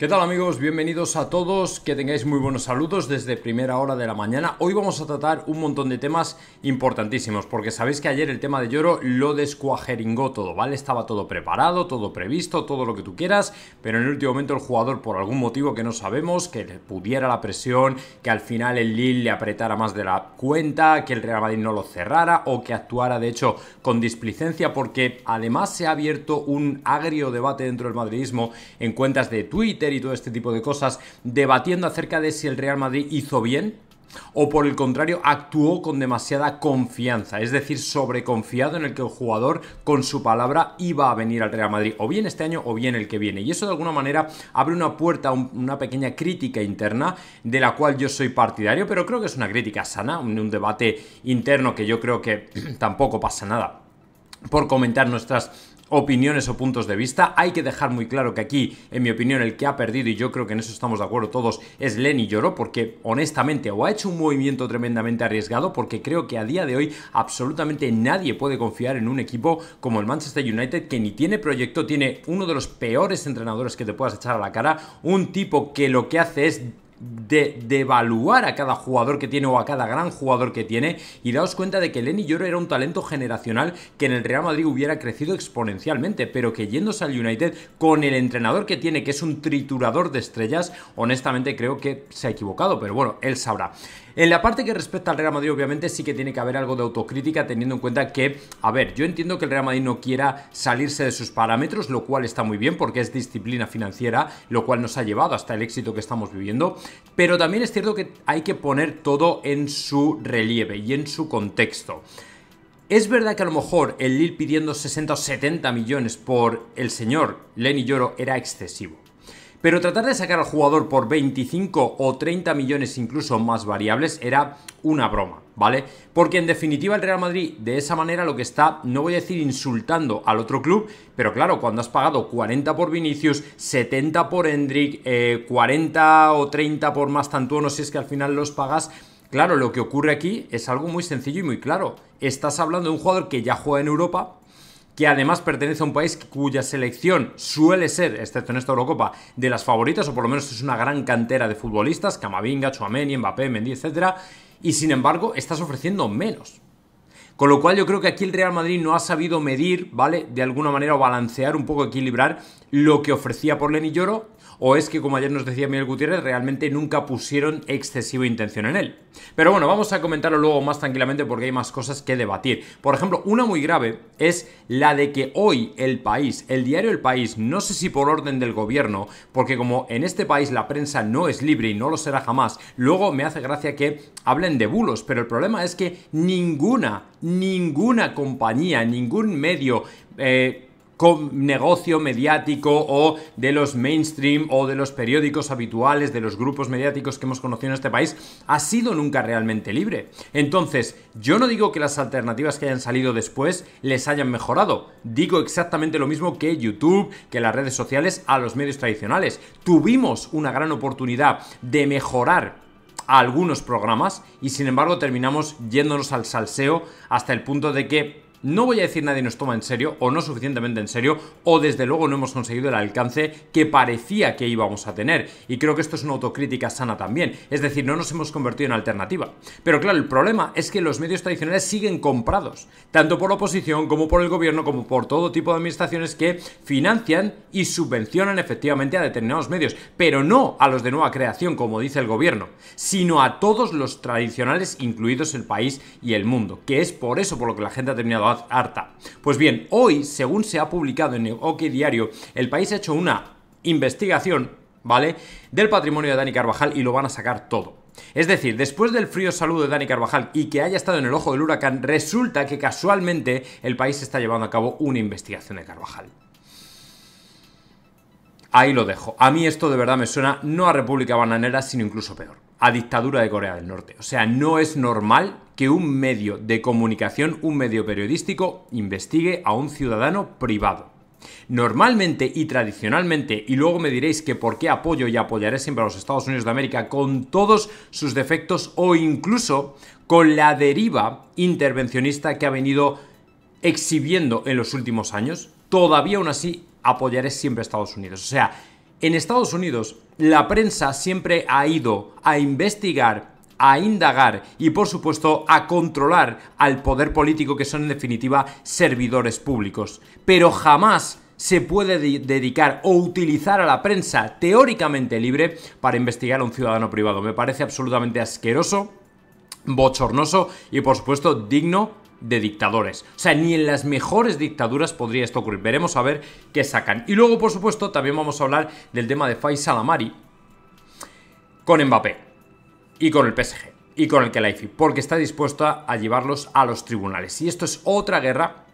¿Qué tal amigos? Bienvenidos a todos, que tengáis muy buenos saludos desde primera hora de la mañana. Hoy vamos a tratar un montón de temas importantísimos, porque sabéis que ayer el tema de Lloro lo descuajeringó todo, ¿vale? Estaba todo preparado, todo previsto, todo lo que tú quieras, pero en el último momento el jugador, por algún motivo que no sabemos, que le pudiera la presión, que al final el Lille le apretara más de la cuenta, que el Real Madrid no lo cerrara o que actuara de hecho con displicencia, porque además se ha abierto un agrio debate dentro del madridismo en cuentas de Twitter, y todo este tipo de cosas debatiendo acerca de si el Real Madrid hizo bien o por el contrario actuó con demasiada confianza, es decir, sobreconfiado en el que el jugador con su palabra iba a venir al Real Madrid, o bien este año o bien el que viene. Y eso de alguna manera abre una puerta, una pequeña crítica interna de la cual yo soy partidario, pero creo que es una crítica sana, un debate interno que yo creo que tampoco pasa nada por comentar nuestras opiniones o puntos de vista. Hay que dejar muy claro que aquí, en mi opinión, el que ha perdido, y yo creo que en eso estamos de acuerdo todos, es Lenny Lloro, porque honestamente o ha hecho un movimiento tremendamente arriesgado, porque creo que a día de hoy absolutamente nadie puede confiar en un equipo como el Manchester United, que ni tiene proyecto, tiene uno de los peores entrenadores que te puedas echar a la cara, un tipo que lo que hace es de, evaluar a cada jugador que tiene o a cada gran jugador que tiene y daos cuenta de que Lenny Lloro era un talento generacional que en el Real Madrid hubiera crecido exponencialmente, pero que yéndose al United con el entrenador que tiene, que es un triturador de estrellas, honestamente creo que se ha equivocado, pero bueno, él sabrá. En la parte que respecta al Real Madrid, obviamente sí que tiene que haber algo de autocrítica, teniendo en cuenta que, a ver, yo entiendo que el Real Madrid no quiera salirse de sus parámetros, lo cual está muy bien porque es disciplina financiera, lo cual nos ha llevado hasta el éxito que estamos viviendo, pero también es cierto que hay que poner todo en su relieve y en su contexto. Es verdad que a lo mejor el Lille pidiendo 60 o 70 millones por el señor Lenny Lloro era excesivo. Pero tratar de sacar al jugador por 25 o 30 millones incluso más variables era una broma, ¿vale? Porque en definitiva el Real Madrid de esa manera lo que está, no voy a decir insultando al otro club, pero claro, cuando has pagado 40 por Vinicius, 70 por Hendrik, 40 eh, o 30 por más tanto, si es que al final los pagas, claro, lo que ocurre aquí es algo muy sencillo y muy claro. Estás hablando de un jugador que ya juega en Europa, que además pertenece a un país cuya selección suele ser, excepto en esta Eurocopa, de las favoritas, o por lo menos es una gran cantera de futbolistas, Camavinga, Chouameni, Mbappé, Mendy, etc. Y sin embargo, estás ofreciendo menos. Con lo cual yo creo que aquí el Real Madrid no ha sabido medir, ¿vale? De alguna manera o balancear, un poco equilibrar lo que ofrecía por Lenny Lloro o es que, como ayer nos decía Miguel Gutiérrez, realmente nunca pusieron excesiva intención en él. Pero bueno, vamos a comentarlo luego más tranquilamente porque hay más cosas que debatir. Por ejemplo, una muy grave es la de que hoy el país, el diario El País, no sé si por orden del gobierno, porque como en este país la prensa no es libre y no lo será jamás, luego me hace gracia que hablen de bulos, pero el problema es que ninguna, ninguna compañía, ningún medio... Eh, con negocio mediático o de los mainstream o de los periódicos habituales, de los grupos mediáticos que hemos conocido en este país, ha sido nunca realmente libre. Entonces, yo no digo que las alternativas que hayan salido después les hayan mejorado. Digo exactamente lo mismo que YouTube, que las redes sociales, a los medios tradicionales. Tuvimos una gran oportunidad de mejorar algunos programas y sin embargo terminamos yéndonos al salseo hasta el punto de que no voy a decir nadie nos toma en serio o no suficientemente en serio o desde luego no hemos conseguido el alcance que parecía que íbamos a tener. Y creo que esto es una autocrítica sana también. Es decir, no nos hemos convertido en alternativa. Pero claro, el problema es que los medios tradicionales siguen comprados, tanto por la oposición como por el gobierno, como por todo tipo de administraciones que financian y subvencionan efectivamente a determinados medios, pero no a los de nueva creación, como dice el gobierno, sino a todos los tradicionales, incluidos el país y el mundo, que es por eso por lo que la gente ha terminado harta. Pues bien, hoy, según se ha publicado en el Diario, el país ha hecho una investigación, ¿vale?, del patrimonio de Dani Carvajal y lo van a sacar todo. Es decir, después del frío saludo de Dani Carvajal y que haya estado en el ojo del huracán, resulta que casualmente el país está llevando a cabo una investigación de Carvajal. Ahí lo dejo. A mí esto de verdad me suena no a República Bananera, sino incluso peor, a dictadura de Corea del Norte. O sea, no es normal que un medio de comunicación, un medio periodístico, investigue a un ciudadano privado. Normalmente y tradicionalmente, y luego me diréis que por qué apoyo y apoyaré siempre a los Estados Unidos de América con todos sus defectos o incluso con la deriva intervencionista que ha venido exhibiendo en los últimos años, todavía aún así apoyaré siempre a Estados Unidos. O sea, en Estados Unidos la prensa siempre ha ido a investigar a indagar y por supuesto a controlar al poder político que son en definitiva servidores públicos. Pero jamás se puede dedicar o utilizar a la prensa teóricamente libre para investigar a un ciudadano privado. Me parece absolutamente asqueroso, bochornoso y por supuesto digno de dictadores. O sea, ni en las mejores dictaduras podría esto ocurrir. Veremos a ver qué sacan. Y luego, por supuesto, también vamos a hablar del tema de Faisal Amari con Mbappé y con el PSG y con el Kelaifi, porque está dispuesta a llevarlos a los tribunales. Y esto es otra guerra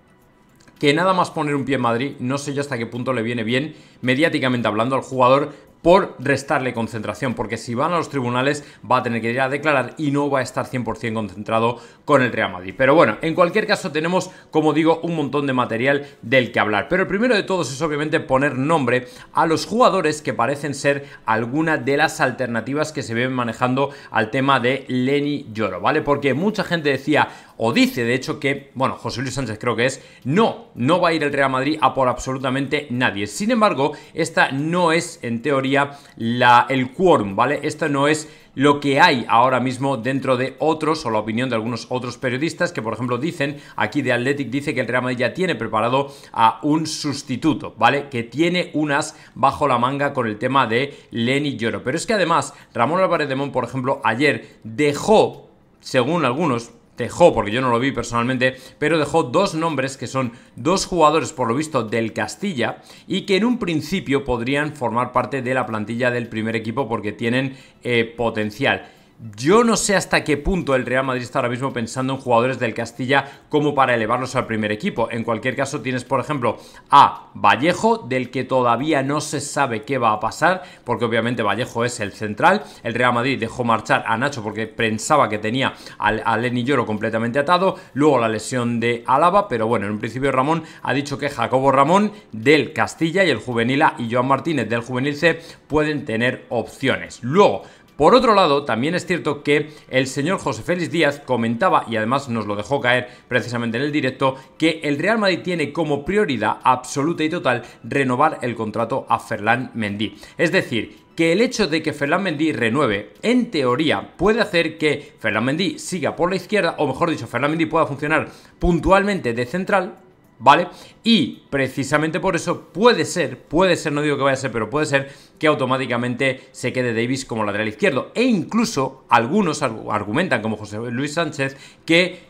que nada más poner un pie en Madrid, no sé yo hasta qué punto le viene bien mediáticamente hablando al jugador, por restarle concentración, porque si van a los tribunales va a tener que ir a declarar y no va a estar 100% concentrado con el Real Madrid. Pero bueno, en cualquier caso tenemos, como digo, un montón de material del que hablar. Pero el primero de todos es obviamente poner nombre a los jugadores que parecen ser alguna de las alternativas que se ven manejando al tema de Lenny Lloro, ¿vale? Porque mucha gente decía, o dice de hecho que, bueno, José Luis Sánchez creo que es, no, no va a ir el Real Madrid a por absolutamente nadie. Sin embargo, esta no es en teoría la, el quórum, ¿vale? Esta no es lo que hay ahora mismo dentro de otros o la opinión de algunos otros periodistas que por ejemplo dicen aquí de Athletic dice que el Real Madrid ya tiene preparado a un sustituto, ¿vale? Que tiene unas bajo la manga con el tema de Lenny Lloro. Pero es que además Ramón Álvarez de Mon, por ejemplo, ayer dejó, según algunos, dejó, porque yo no lo vi personalmente, pero dejó dos nombres que son dos jugadores por lo visto del Castilla y que en un principio podrían formar parte de la plantilla del primer equipo porque tienen eh, potencial. Yo no sé hasta qué punto el Real Madrid está ahora mismo pensando en jugadores del Castilla como para elevarlos al primer equipo. En cualquier caso, tienes, por ejemplo, a Vallejo, del que todavía no se sabe qué va a pasar, porque obviamente Vallejo es el central. El Real Madrid dejó marchar a Nacho porque pensaba que tenía a Lenny Lloro completamente atado. Luego la lesión de Álava, pero bueno, en un principio Ramón ha dicho que Jacobo Ramón del Castilla y el juvenil A y Joan Martínez del juvenil C pueden tener opciones. Luego, por otro lado, también es cierto que el señor José Félix Díaz comentaba, y además nos lo dejó caer precisamente en el directo, que el Real Madrid tiene como prioridad absoluta y total renovar el contrato a Ferland Mendy. Es decir, que el hecho de que Ferland Mendy renueve, en teoría, puede hacer que Ferland Mendy siga por la izquierda, o mejor dicho, Ferland Mendy pueda funcionar puntualmente de central ¿vale? Y precisamente por eso puede ser, puede ser, no digo que vaya a ser, pero puede ser que automáticamente se quede Davis como lateral izquierdo. E incluso algunos argumentan, como José Luis Sánchez, que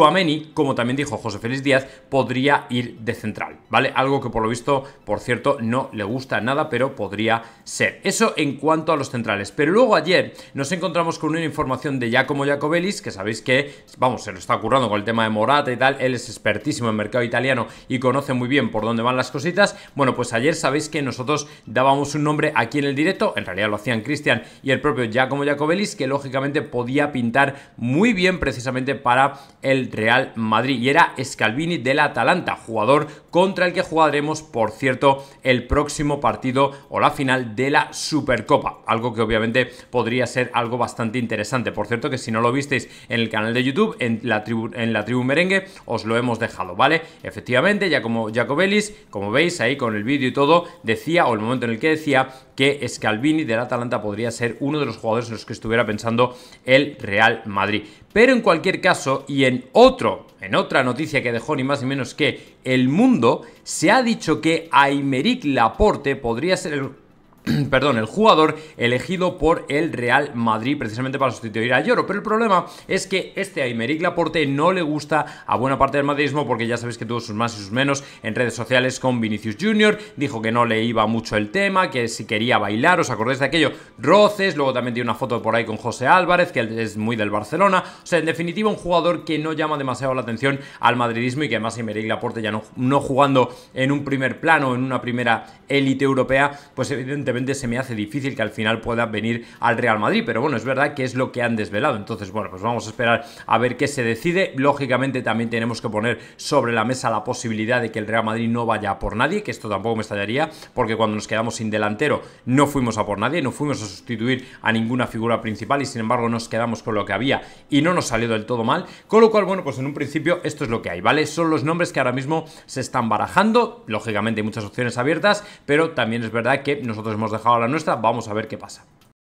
Ameni, como también dijo José Félix Díaz, podría ir de central, ¿vale? Algo que por lo visto, por cierto, no le gusta nada, pero podría ser. Eso en cuanto a los centrales. Pero luego ayer nos encontramos con una información de Giacomo Giacobelis, que sabéis que, vamos, se lo está currando con el tema de Morata y tal, él es expertísimo en mercado italiano y conoce muy bien por dónde van las cositas. Bueno, pues ayer sabéis que nosotros dábamos un nombre aquí en el directo, en realidad lo hacían Cristian y el propio Giacomo Giacobelis que lógicamente podía pintar muy bien precisamente para el Real Madrid y era Scalvini del Atalanta, jugador contra el que jugaremos, por cierto, el próximo partido o la final de la Supercopa. Algo que obviamente podría ser algo bastante interesante. Por cierto, que si no lo visteis en el canal de YouTube, en la tribu, en la tribu merengue, os lo hemos dejado, ¿vale? Efectivamente, ya como Jacobelis, como veis ahí con el vídeo y todo, decía, o el momento en el que decía, que Scalvini del Atalanta podría ser uno de los jugadores en los que estuviera pensando el Real Madrid. Pero en cualquier caso, y en otro, en otra noticia que dejó ni más ni menos que el Mundo, se ha dicho que Aymeric Laporte podría ser el perdón, el jugador elegido por el Real Madrid precisamente para sustituir a Lloro. Pero el problema es que este Aymeric Laporte no le gusta a buena parte del madridismo porque ya sabéis que tuvo sus más y sus menos en redes sociales con Vinicius Junior, dijo que no le iba mucho el tema, que si quería bailar, ¿os acordáis de aquello? Roces, luego también tiene una foto por ahí con José Álvarez, que es muy del Barcelona. O sea, en definitiva un jugador que no llama demasiado la atención al madridismo y que además Aymeric Laporte ya no, no jugando en un primer plano, en una primera élite europea, pues evidentemente se me hace difícil que al final pueda venir al Real Madrid. Pero bueno, es verdad que es lo que han desvelado. Entonces, bueno, pues vamos a esperar a ver qué se decide. Lógicamente también tenemos que poner sobre la mesa la posibilidad de que el Real Madrid no vaya por nadie, que esto tampoco me estallaría, porque cuando nos quedamos sin delantero no fuimos a por nadie, no fuimos a sustituir a ninguna figura principal y sin embargo nos quedamos con lo que había y no nos salió del todo mal. Con lo cual, bueno, pues en un principio esto es lo que hay, ¿vale? Son los nombres que ahora mismo se están barajando. Lógicamente hay muchas opciones abiertas, pero también es verdad que nosotros hemos hemos dejado la nuestra, vamos a ver qué pasa.